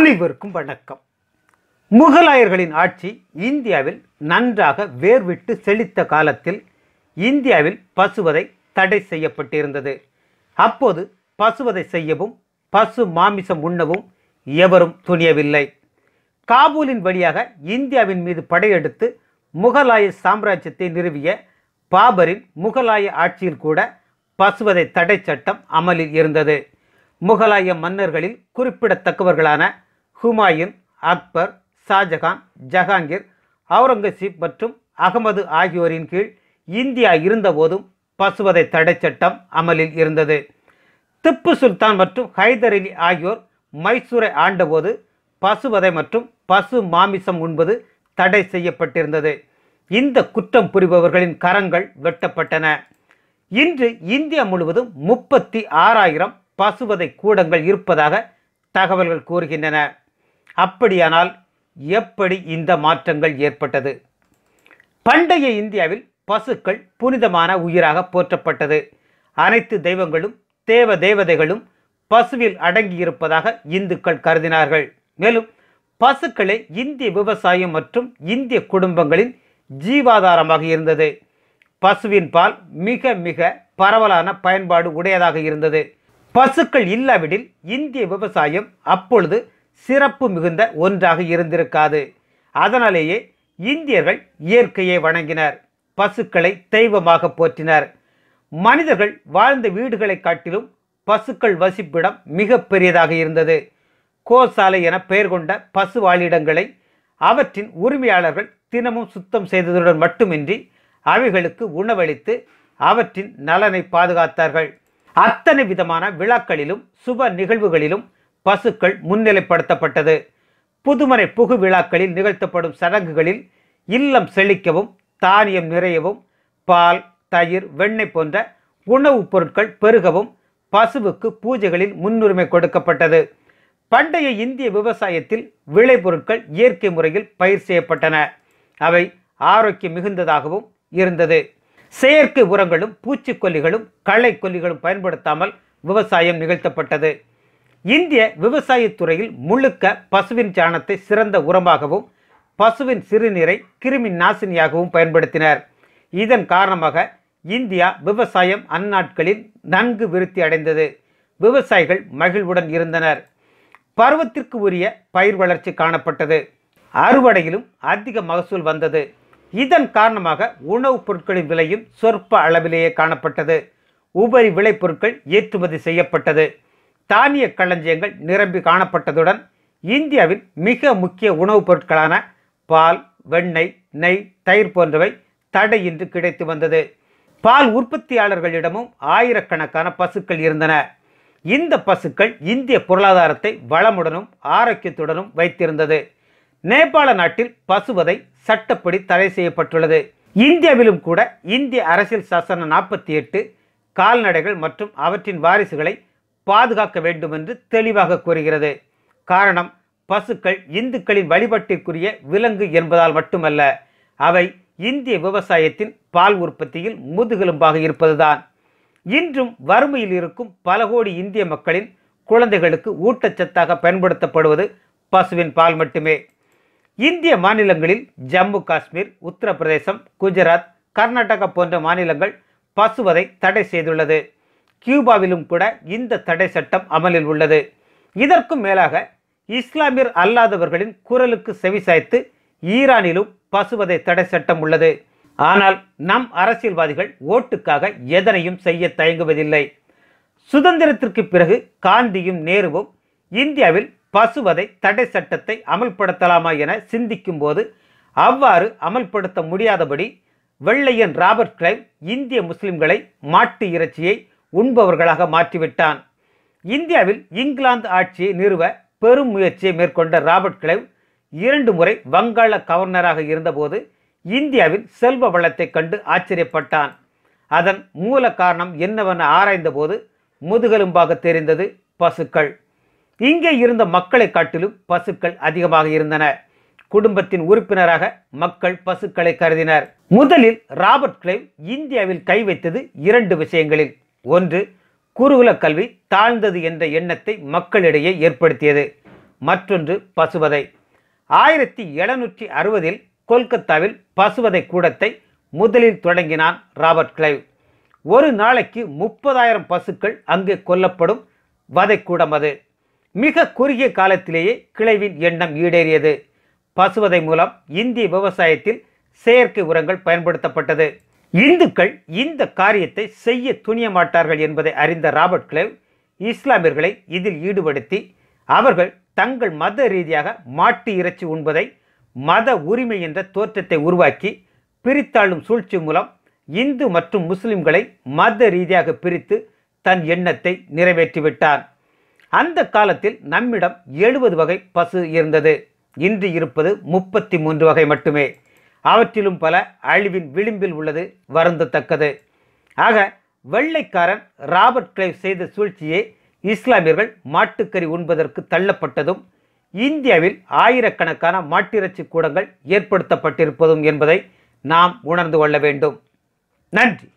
அனைவருக்கும் வணக்கம் முகலாயர்களின் ஆட்சி இந்தியாவில் நன்றாக வேர்விட்டு செழித்த காலத்தில் இந்தியாவில் பசுவதை தடை செய்யப்பட்டிருந்தது அப்போது பசுவதை செய்யவும் பசு மாமிசம் உண்ணவும் எவரும் துணியவில்லை காபூலின் வழியாக இந்தியாவின் மீது படையெடுத்து முகலாய சாம்ராஜ்யத்தை நிறுவிய பாபரின் முகலாய ஆட்சியில் கூட பசுவதை தடை சட்டம் அமலில் இருந்தது முகலாய மன்னர்களில் குறிப்பிடத்தக்கவர்களான ஹுமாயூன் அக்பர் ஷாஜகான் ஜஹாங்கீர் அவுரங்கசீப் மற்றும் அகமது ஆகியோரின் கீழ் இந்தியா இருந்தபோதும் பசுவதை தடை சட்டம் அமலில் இருந்தது திப்பு சுல்தான் மற்றும் ஹைதர் அலி ஆகியோர் மைசூரை ஆண்டபோது பசுவதை மற்றும் பசு மாமிசம் உண்பது தடை செய்யப்பட்டிருந்தது இந்த குற்றம் புரிபவர்களின் கரங்கள் வெட்டப்பட்டன இன்று இந்தியா முழுவதும் முப்பத்தி ஆறாயிரம் பசுவதை கூடங்கள் இருப்பதாக தகவல்கள் கூறுகின்றன அப்படியானால் எப்படி இந்த மாற்றங்கள் ஏற்பட்டது பண்டைய இந்தியாவில் பசுக்கள் புனிதமான உயிராக போற்றப்பட்டது அனைத்து தெய்வங்களும் தேவ தேவதைகளும் பசுவில் அடங்கியிருப்பதாக இந்துக்கள் கருதினார்கள் மேலும் பசுக்களே இந்திய விவசாயம் மற்றும் இந்திய குடும்பங்களின் ஜீவாதாரமாக இருந்தது பசுவின் பால் மிக மிக பரவலான பயன்பாடு உடையதாக இருந்தது பசுக்கள் இல்லாவிடில் இந்திய விவசாயம் அப்பொழுது சிறப்பு மிகுந்த ஒன்றாக இருந்திருக்காது அதனாலேயே இந்தியர்கள் இயற்கையை வணங்கினர் பசுக்களை தெய்வமாக போற்றினர் மனிதர்கள் வாழ்ந்த வீடுகளை காட்டிலும் பசுக்கள் வசிப்பிடம் மிக பெரியதாக இருந்தது கோசாலை என பெயர் கொண்ட பசு வாழிடங்களை அவற்றின் உரிமையாளர்கள் தினமும் சுத்தம் செய்ததுடன் மட்டுமின்றி அவைகளுக்கு உணவளித்து அவற்றின் நலனை பாதுகாத்தார்கள் அத்தனை விதமான விழாக்களிலும் சுப நிகழ்வுகளிலும் பசுக்கள் முன்னிலைப்படுத்தப்பட்டது புதுமறை புகு விழாக்களில் நிகழ்த்தப்படும் சடங்குகளில் இல்லம் செழிக்கவும் தானியம் நிறையவும் பால் தயிர் வெண்ணெய் போன்ற உணவுப் பொருட்கள் பெருகவும் பசுவுக்கு பூஜைகளில் முன்னுரிமை கொடுக்கப்பட்டது பண்டைய இந்திய விவசாயத்தில் விளைபொருட்கள் இயற்கை முறையில் பயிர் செய்யப்பட்டன அவை ஆரோக்கியம் மிகுந்ததாகவும் இருந்தது செயற்கை உரங்களும் பூச்சிக்கொல்லிகளும் களை கொல்லிகளும் பயன்படுத்தாமல் விவசாயம் நிகழ்த்தப்பட்டது இந்திய விவசாயத்துறையில் முழுக்க பசுவின் சாணத்தை சிறந்த உரமாகவும் பசுவின் சிறுநீரை கிருமி நாசினியாகவும் பயன்படுத்தினர் இதன் காரணமாக இந்தியா விவசாயம் அந்நாட்களில் நன்கு விருத்தி அடைந்தது விவசாயிகள் மகிழ்வுடன் இருந்தனர் பருவத்திற்கு உரிய பயிர் வளர்ச்சி காணப்பட்டது அறுவடையிலும் அதிக மகசூல் வந்தது இதன் காரணமாக உணவுப் பொருட்களின் விலையும் சொற்ப அளவிலேயே காணப்பட்டது உபரி விளைபொருட்கள் ஏற்றுமதி செய்யப்பட்டது தானிய களஞ்சியங்கள் நிரம்பி காணப்பட்டதுடன் இந்தியாவின் மிக முக்கிய உணவுப் பொருட்களான பால் வெண்ணெய் நெய் தயிர் போன்றவை தடையின்றி கிடைத்து வந்தது பால் உற்பத்தியாளர்களிடமும் ஆயிரக்கணக்கான பசுக்கள் இருந்தன இந்த பசுக்கள் இந்திய பொருளாதாரத்தை வளமுடனும் ஆரோக்கியத்துடனும் வைத்திருந்தது நேபாள நாட்டில் பசுவதை சட்டப்படி தடை செய்யப்பட்டுள்ளது இந்தியாவிலும் கூட இந்திய அரசியல் சாசன நாற்பத்தி எட்டு கால்நடைகள் மற்றும் அவற்றின் வாரிசுகளை பாதுகாக்க வேண்டும் என்று தெளிவாக கூறுகிறது காரணம் பசுக்கள் இந்துக்களின் வழிபாட்டிற்குரிய விலங்கு என்பதால் மட்டுமல்ல அவை இந்திய விவசாயத்தின் பால் உற்பத்தியில் முதுகெலும்பாக இருப்பதுதான் இன்றும் வறுமையில் இருக்கும் பல கோடி இந்திய மக்களின் குழந்தைகளுக்கு ஊட்டச்சத்தாக பயன்படுத்தப்படுவது பசுவின் பால் மட்டுமே இந்திய மாநிலங்களில் ஜம்மு காஷ்மீர் உத்தரப்பிரதேசம் குஜராத் கர்நாடகா போன்ற மாநிலங்கள் பசுவதை தடை செய்துள்ளது கியூபாவிலும் கூட இந்த தடை சட்டம் அமலில் உள்ளது இதற்கும் மேலாக இஸ்லாமியர் அல்லாதவர்களின் குரலுக்கு செவிசாய்த்து ஈரானிலும் பசுவதை தடை சட்டம் உள்ளது ஆனால் நம் அரசியல்வாதிகள் ஓட்டுக்காக எதனையும் செய்ய தயங்குவதில்லை சுதந்திரத்திற்கு பிறகு காந்தியும் நேருவும் இந்தியாவில் பசுவதை தடை சட்டத்தை அமல்படுத்தலாமா என சிந்திக்கும் போது அவ்வாறு அமல்படுத்த முடியாதபடி வெள்ளையன் ராபர்ட் கிளைவ் இந்திய முஸ்லிம்களை மாட்டு இறைச்சியை உண்பவர்களாக மாற்றிவிட்டான் இந்தியாவில் இங்கிலாந்து ஆட்சியை நிறுவ பெரும் முயற்சியை மேற்கொண்ட ராபர்ட் கிளைவ் இரண்டு முறை வங்காள கவர்னராக இருந்தபோது இந்தியாவின் செல்வ வளத்தை கண்டு ஆச்சரியப்பட்டான் அதன் மூல காரணம் என்னவென ஆராய்ந்தபோது முதுகெலும்பாக தெரிந்தது பசுக்கள் இங்கே இருந்த மக்களை காட்டிலும் பசுக்கள் அதிகமாக இருந்தன குடும்பத்தின் உறுப்பினராக மக்கள் பசுக்களை கருதினர் முதலில் ராபர்ட் கிளைவ் இந்தியாவில் கை வைத்தது இரண்டு விஷயங்களில் ஒன்று குருகுல கல்வி தாழ்ந்தது என்ற எண்ணத்தை மக்களிடையே ஏற்படுத்தியது மற்றொன்று பசுவதை ஆயிரத்தி எழுநூற்றி அறுபதில் கொல்கத்தாவில் பசுவதை கூடத்தை முதலில் தொடங்கினான் ராபர்ட் கிளைவ் ஒரு நாளைக்கு முப்பதாயிரம் பசுக்கள் அங்கே கொல்லப்படும் வதைக்கூடம் அது மிக குறுகிய காலத்திலேயே கிளைவின் எண்ணம் ஈடேறியது பசுவதை மூலம் இந்திய விவசாயத்தில் செயற்கை உரங்கள் பயன்படுத்தப்பட்டது இந்துக்கள் இந்த காரியத்தை செய்ய துணிய மாட்டார்கள் என்பதை அறிந்த ராபர்ட் கிளேவ் இஸ்லாமியர்களை இதில் ஈடுபடுத்தி அவர்கள் தங்கள் மத ரீதியாக மாட்டு இறைச்சி உண்பதை மத உரிமை என்ற தோற்றத்தை உருவாக்கி பிரித்தாளும் சூழ்ச்சி மூலம் இந்து மற்றும் முஸ்லிம்களை மத ரீதியாக பிரித்து தன் எண்ணத்தை நிறைவேற்றிவிட்டார் அந்த காலத்தில் நம்மிடம் எழுபது வகை பசு இருந்தது இன்று இருப்பது முப்பத்தி மூன்று வகை மட்டுமே அவற்றிலும் பல அழிவின் விளிம்பில் உள்ளது வருந்தத்தக்கது ஆக வெள்ளைக்காரன் ராபர்ட் கிளைவ் செய்த சூழ்ச்சியை இஸ்லாமியர்கள் மாட்டுக்கறி உண்பதற்கு தள்ளப்பட்டதும் இந்தியாவில் ஆயிரக்கணக்கான மாட்டிறைச்சி கூடங்கள் ஏற்படுத்தப்பட்டிருப்பதும் என்பதை நாம் உணர்ந்து கொள்ள வேண்டும் நன்றி